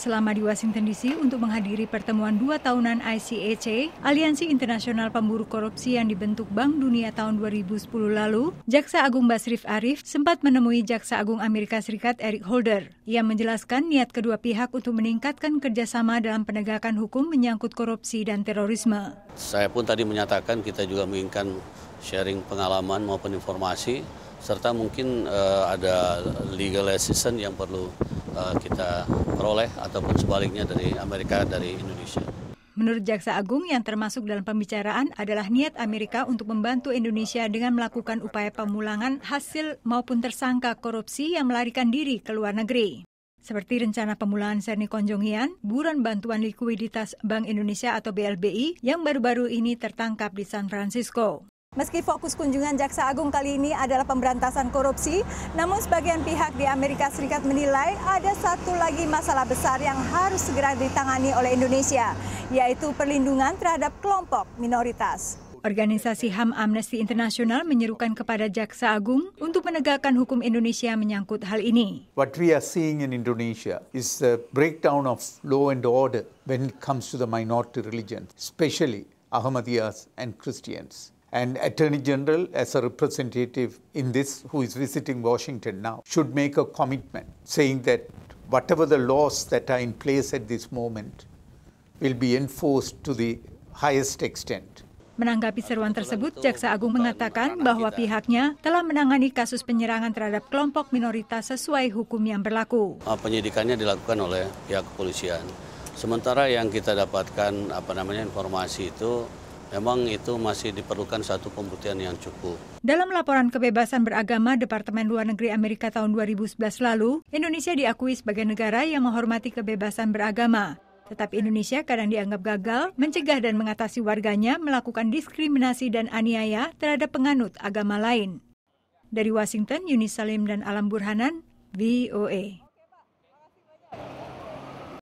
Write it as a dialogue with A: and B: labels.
A: selama di Washington DC untuk menghadiri pertemuan dua tahunan ICAC, e Aliansi Internasional Pemburu Korupsi yang dibentuk Bank Dunia tahun 2010 lalu, Jaksa Agung Basrif Arif sempat menemui Jaksa Agung Amerika Serikat Eric Holder. Ia menjelaskan niat kedua pihak untuk meningkatkan kerjasama dalam penegakan hukum menyangkut korupsi dan terorisme.
B: Saya pun tadi menyatakan kita juga menginginkan sharing pengalaman maupun informasi serta mungkin uh, ada legal assistance yang perlu uh, kita peroleh ataupun sebaliknya dari Amerika dari Indonesia.
A: Menurut Jaksa Agung yang termasuk dalam pembicaraan adalah niat Amerika untuk membantu Indonesia dengan melakukan upaya pemulangan hasil maupun tersangka korupsi yang melarikan diri ke luar negeri. Seperti rencana pemulangan Serni Konjongian, buron bantuan likuiditas Bank Indonesia atau BLBI yang baru-baru ini tertangkap di San Francisco. Meski fokus kunjungan Jaksa Agung kali ini adalah pemberantasan korupsi, namun sebagian pihak di Amerika Serikat menilai ada satu lagi masalah besar yang harus segera ditangani oleh Indonesia, yaitu perlindungan terhadap kelompok minoritas. Organisasi HAM Amnesty International menyerukan kepada Jaksa Agung untuk menegakkan hukum Indonesia menyangkut hal ini.
C: What we are seeing in Indonesia is the breakdown of law and order when it comes to the minority religion, especially Ahmadiyas and Christians and Attorney General as a representative in this who is visiting Washington now should make a commitment saying that whatever the laws that are in place at this moment will be enforced to the highest extent.
A: Menanggapi seruan tersebut, Jaksa Agung mengatakan bahwa pihaknya telah menangani kasus penyerangan terhadap kelompok minoritas sesuai hukum yang berlaku.
B: Ah, penyidikannya dilakukan oleh pihak kepolisian. Sementara yang kita dapatkan apa namanya informasi itu memang itu masih diperlukan satu pembuktian yang cukup.
A: Dalam laporan kebebasan beragama Departemen Luar Negeri Amerika tahun 2011 lalu, Indonesia diakui sebagai negara yang menghormati kebebasan beragama. Tetapi Indonesia kadang dianggap gagal mencegah dan mengatasi warganya melakukan diskriminasi dan aniaya terhadap penganut agama lain. Dari Washington, Yuni Salim dan Alam Burhanan, VOA.